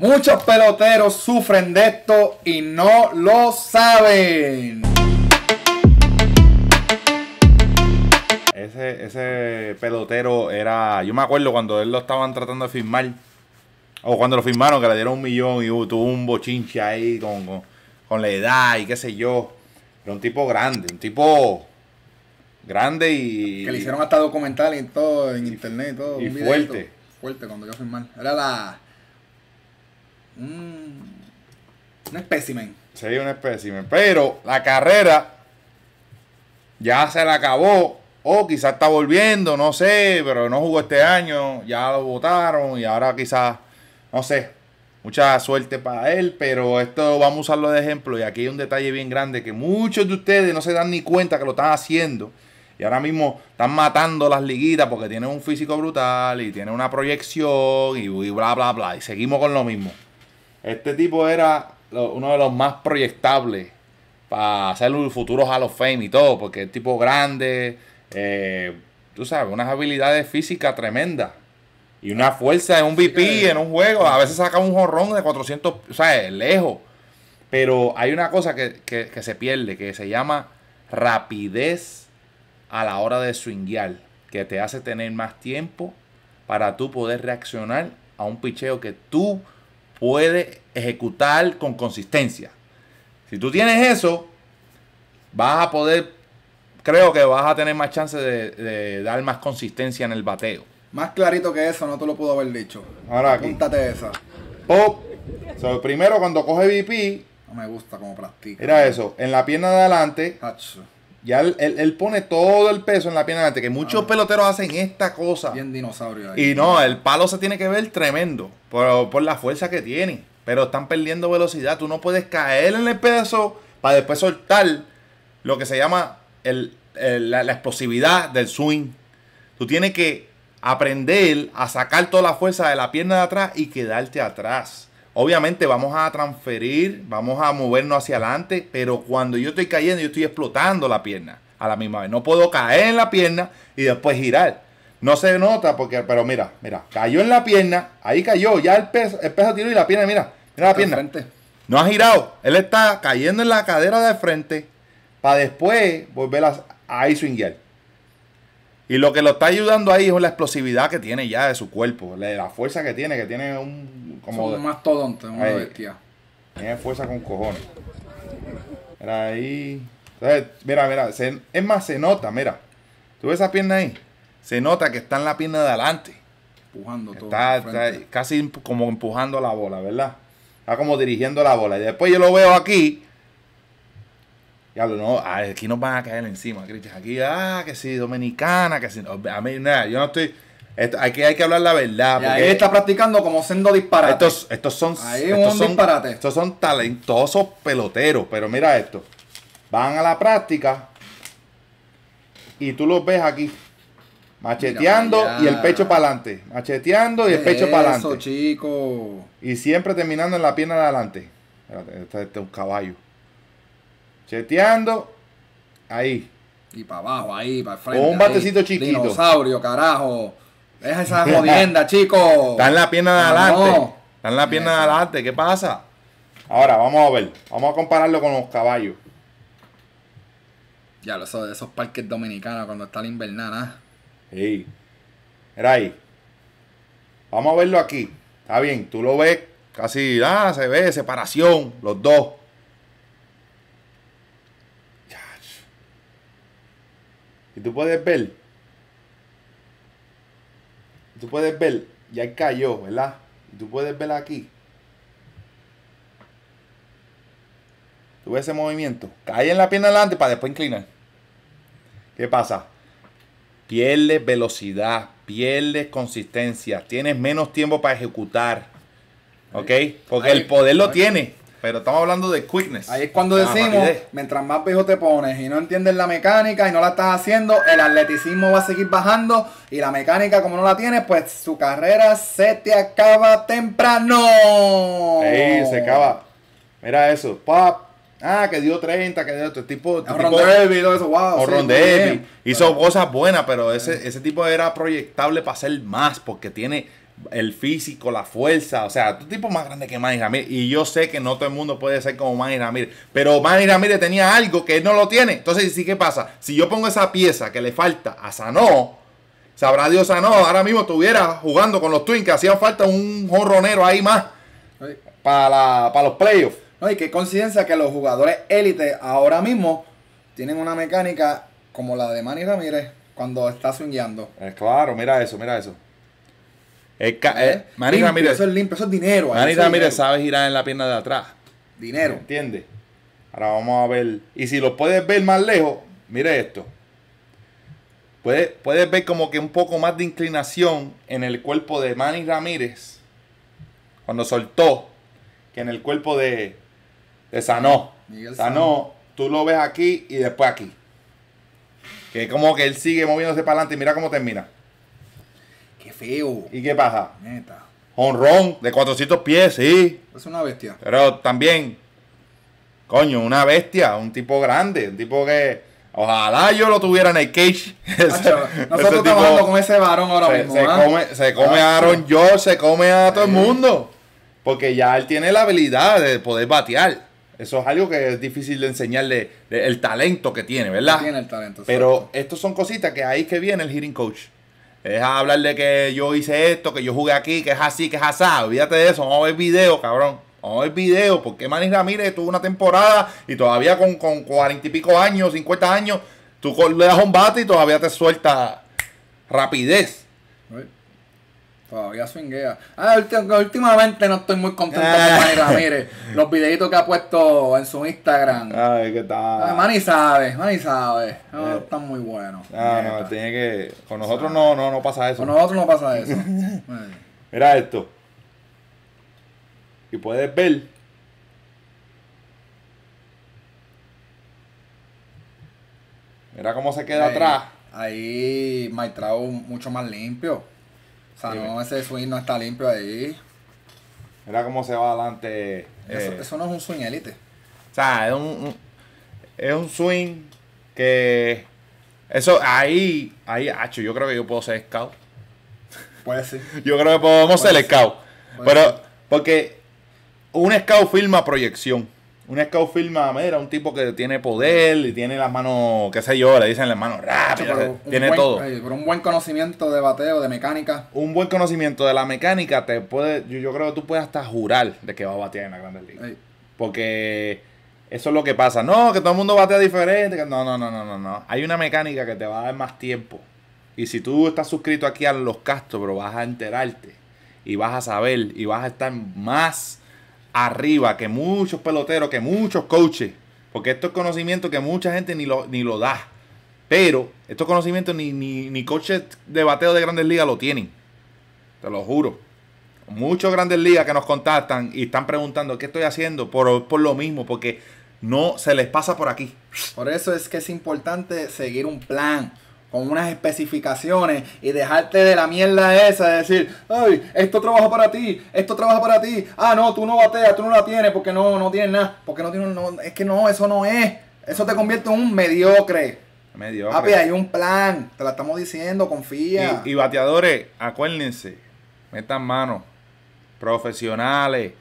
Muchos peloteros sufren de esto y no lo saben. Ese, ese pelotero era. Yo me acuerdo cuando él lo estaban tratando de firmar. O cuando lo firmaron, que le dieron un millón y tuvo un bochinche ahí con, la edad y qué sé yo. Era un tipo grande, un tipo grande y. Que le hicieron hasta documental y todo en internet y todo. Y fuerte. fuerte cuando yo firmar. Era la Mm. un, espécimen. Sí, un espécimen. Pero la carrera ya se la acabó. O quizás está volviendo, no sé, pero no jugó este año, ya lo votaron y ahora quizás, no sé, mucha suerte para él, pero esto vamos a usarlo de ejemplo y aquí hay un detalle bien grande que muchos de ustedes no se dan ni cuenta que lo están haciendo y ahora mismo están matando las liguitas porque tienen un físico brutal y tienen una proyección y bla, bla, bla, y seguimos con lo mismo. Este tipo era uno de los más proyectables para hacer un futuro Hall of Fame y todo, porque es tipo grande, eh, tú sabes, unas habilidades físicas tremendas. Y una fuerza en un VP, en un juego. A veces saca un jorrón de 400, o sea, lejos. Pero hay una cosa que, que, se pierde, que se llama rapidez a la hora de swinguear, que te hace tener más tiempo para tú poder reaccionar a un picheo que tú puede ejecutar con consistencia. Si tú tienes eso, vas a poder, creo que vas a tener más chance de, dar más consistencia en el bateo. Más clarito que eso, no te lo pudo haber dicho. Ahora aquí. esa. primero, cuando coge BP. No me gusta cómo practica. Era eso. En la pierna de adelante. Ya él, pone todo el peso en la pierna delante, que muchos ah. peloteros hacen esta cosa. Bien dinosaurio Y no, el palo se tiene que ver tremendo por, la fuerza que tiene. Pero están perdiendo velocidad. Tú no puedes caer en el peso para después soltar lo que se llama la, la, explosividad del swing. Tú tienes que aprender a sacar toda la fuerza de la pierna de atrás y quedarte atrás. Obviamente vamos a transferir, vamos a movernos hacia adelante, pero cuando yo estoy cayendo, yo estoy explotando la pierna a la misma vez. No puedo caer en la pierna y después girar. No se nota, porque, pero mira, mira, cayó en la pierna, ahí cayó, ya el peso, el peso tiró y la pierna, mira, mira la pierna. No ha girado, él está cayendo en la cadera de frente para después volver a, a y lo que lo está ayudando ahí es la explosividad que tiene ya de su cuerpo, la fuerza que tiene, que tiene un. como un mastodonte, una bestia. Tiene fuerza con cojones. Mira ahí. mira, mira. es más, se nota, mira. ¿Tú ves esa pierna ahí? Se nota que está en la pierna de adelante. Empujando todo. está casi como empujando la bola, ¿verdad? Está como dirigiendo la bola. Y después yo lo veo aquí no, ah, aquí nos van a caer encima, Aquí, ah, que sí, dominicana, que sí. a mí, nada, yo no estoy. aquí hay que hablar la verdad. está practicando como siendo disparate. Estos, son. estos son, Estos son talentosos peloteros. Pero mira esto. Van a la práctica y tú los ves aquí. Macheteando y el pecho para adelante. Macheteando y el pecho para adelante. Eso, chico. Y siempre terminando en la pierna de adelante. Este, este es un caballo. Cheteando. Ahí. Y para abajo, ahí, para el frente. un batecito chiquito. Dinosaurio, carajo. Deja esa jodienda, chicos Está en la pierna de adelante. dan la pierna adelante. ¿Qué pasa? Ahora, vamos a ver. Vamos a compararlo con los caballos. Ya, esos parques dominicanos cuando está la invernada. ¿ah? Sí. Era ahí. Vamos a verlo aquí. Está bien, tú lo ves casi, ah, se ve separación, los dos. Y tú puedes ver, tú puedes ver, ya cayó, ¿verdad? Y tú puedes ver aquí. Tú ves ese movimiento. Cae en la pierna adelante para después inclinar. ¿Qué pasa? Pierdes velocidad, pierdes consistencia, tienes menos tiempo para ejecutar. ¿Ok? Porque el poder lo tiene. Pero estamos hablando de quickness. Ahí es cuando ah, decimos, mientras más viejo te pones y no entiendes la mecánica y no la estás haciendo, el atleticismo va a seguir bajando y la mecánica como no la tienes, pues su carrera se te acaba temprano. Sí, se acaba. Mira eso, pap. Ah, que dio 30, que dio este tipo. eso, wow. O Hizo cosas buenas, pero ese, ese tipo era proyectable para hacer más porque tiene el físico, la fuerza. O sea, tu tipo más grande que Manny Ramírez. Y yo sé que no todo el mundo puede ser como Manny Ramírez. Pero Manny Ramírez tenía algo que él no lo tiene. Entonces, ¿sí qué pasa? Si yo pongo esa pieza que le falta a Sanó, sabrá Dios Sanó, ahora mismo estuviera jugando con los Twins, que hacía falta un jorronero ahí más para, los playoffs. No, y qué coincidencia que los jugadores élite ahora mismo tienen una mecánica como la de Manny Ramírez cuando está swingueando. Eh, claro, mira eso, mira eso. Eso es dinero. Manny Ramírez sabe girar en la pierna de atrás. Dinero. ¿Entiendes? Ahora vamos a ver. Y si lo puedes ver más lejos, mire esto. Puedes, puedes ver como que un poco más de inclinación en el cuerpo de Manny Ramírez cuando soltó que en el cuerpo de, de Sanó. Sanó, tú lo ves aquí y después aquí. Que como que él sigue moviéndose para adelante y mira cómo termina feo. ¿Y qué pasa? Neta. Honrón de 400 pies, sí. Es una bestia. Pero también, coño, una bestia, un tipo grande, un tipo que. Ojalá yo lo tuviera en el cage. nosotros estamos con ese varón ahora mismo. Se, ¿ah? come, a Aaron George, se come a todo el mundo. Porque ya él tiene la habilidad de poder batear. Eso es algo que es difícil de enseñarle el talento que tiene, ¿verdad? Tiene el talento. Pero estos son cositas que ahí que viene el hitting coach es deja hablar de que yo hice esto, que yo jugué aquí, que es así, que es asá. Olvídate de eso, vamos a ver video, cabrón. Vamos a ver video, porque Manny Ramírez tuvo una temporada y todavía con cuarenta y pico años, cincuenta años, tú le das un bate y todavía te suelta rapidez. Todavía swinguea. Ah, últimamente no estoy muy contento con ah. Manny Mire Los videitos que ha puesto en su Instagram. Ay, qué tal. Ay, ah, Manny sabe, Manny sabe. Eh. Están muy buenos. Ah, no, tiene que. Con nosotros no, no, no pasa eso. Con nosotros no pasa eso. Mira esto. Y puedes ver. Mira cómo se queda atrás. Ahí Maitrao mucho más limpio. O sea, no, ese swing no está limpio ahí. Mira cómo se va adelante. Eso, eh, no es un swing élite. O sea, es un, swing que. Eso, ahí, ahí, hacho, yo creo que yo puedo ser scout. Puede ser. Yo creo que podemos ser, scout. Pero, porque un scout firma proyección. Un scout film, mira, un tipo que tiene poder y tiene las manos, qué sé yo, le dicen las manos rápidas, tiene todo. Eh, pero un buen conocimiento de bateo, de mecánica. Un buen conocimiento de la mecánica te puede, yo, creo que tú puedes hasta jurar de que va a batear en la Grandes Ligas. Porque eso es lo que pasa. No, que todo el mundo batea diferente. No, no, no, no, no, no. Hay una mecánica que te va a dar más tiempo. Y si tú estás suscrito aquí a Los Castro, pero vas a enterarte y vas a saber y vas a estar más arriba que muchos peloteros, que muchos coaches, porque esto es conocimiento que mucha gente ni lo, ni lo da. Pero estos conocimientos ni, ni, ni coaches de bateo de grandes ligas lo tienen. Te lo juro. Muchos grandes ligas que nos contactan y están preguntando qué estoy haciendo por, por lo mismo, porque no se les pasa por aquí. Por eso es que es importante seguir un plan con unas especificaciones y dejarte de la mierda esa de decir, ay, esto trabaja para ti, esto trabaja para ti, ah, no, tú no bateas, tú no la tienes porque no, no tienes nada, porque no tienes, no, es que no, eso no es, eso te convierte en un mediocre. Mediocre. Papi, hay un plan, te la estamos diciendo, confía. Y, y bateadores, acuérdense, metan manos, profesionales,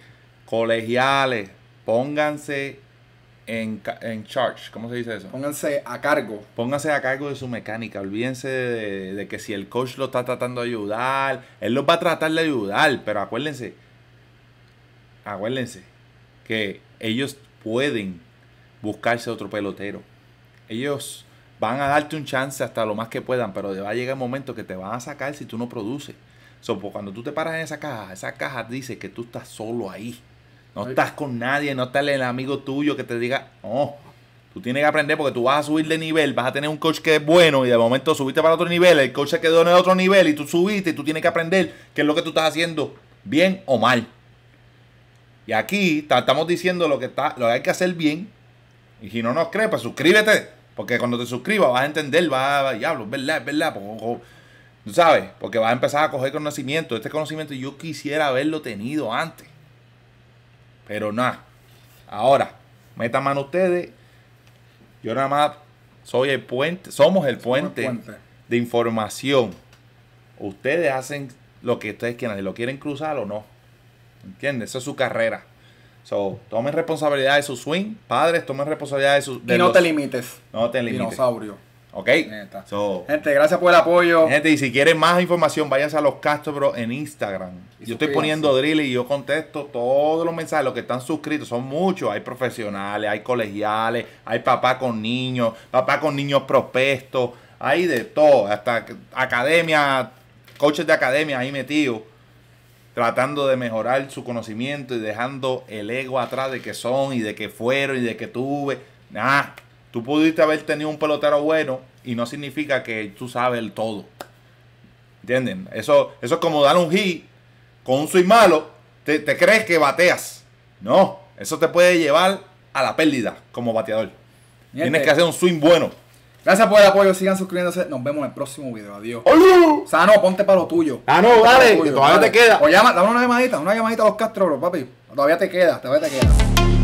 colegiales, pónganse en, en charge, ¿cómo se dice eso? Pónganse a cargo. Pónganse a cargo de su mecánica. Olvídense de, que si el coach lo está tratando de ayudar, él los va a tratar de ayudar, pero acuérdense, acuérdense que ellos pueden buscarse otro pelotero. Ellos van a darte un chance hasta lo más que puedan, pero va a llegar el momento que te van a sacar si tú no produces. Pues, cuando tú te paras en esa caja, esa caja dice que tú estás solo ahí. No estás con nadie, no está el amigo tuyo que te diga, oh, tú tienes que aprender porque tú vas a subir de nivel, vas a tener un coach que es bueno y de momento subiste para otro nivel, el coach se quedó en otro nivel y tú subiste y tú tienes que aprender qué es lo que tú estás haciendo, bien o mal. Y aquí estamos diciendo lo que, está, lo hay que hacer bien. Y si no nos crees, pues suscríbete. Porque cuando te suscribas vas a entender, vas a, diablo, es verdad, es verdad. Pues, ¿Sabes? Porque vas a empezar a coger conocimiento. Este conocimiento yo quisiera haberlo tenido antes. Pero nada. Ahora, metan mano ustedes. Yo nada más soy el puente, somos el puente, de información. Ustedes hacen lo que ustedes quieran, si lo quieren cruzar o no. ¿Entiendes? Esa es su carrera. So, tomen responsabilidad de su swing. Padres, tomen responsabilidad de su. y no te limites. No te limites. Dinosaurio. ¿Ok? gente, gracias por el apoyo. Gente, y si quieren más información, váyanse a los Castro en Instagram. Yo estoy poniendo drill y yo contesto todos los mensajes. Los que están suscritos son muchos. Hay profesionales, hay colegiales, hay papás con niños, papás con niños prospectos. Hay de todo. Hasta academia, coaches de academia ahí metidos. Tratando de mejorar su conocimiento y dejando el ego atrás de que son y de que fueron y de que tuve. Nada. Tú pudiste haber tenido un pelotero bueno y no significa que tú sabes el todo. ¿Entienden? Eso, eso es como dar un hit con un swing malo. Te, crees que bateas. No, eso te puede llevar a la pérdida como bateador. Tienes que hacer un swing bueno. Gracias por el apoyo, sigan suscribiéndose. Nos vemos en el próximo video. Adiós. ¡Olú! O no, ponte para lo tuyo. Ah, no, dale, todavía te queda. O llama, dame una llamadita, una llamadita a los Castro, bro, papi. Todavía te queda, todavía te queda.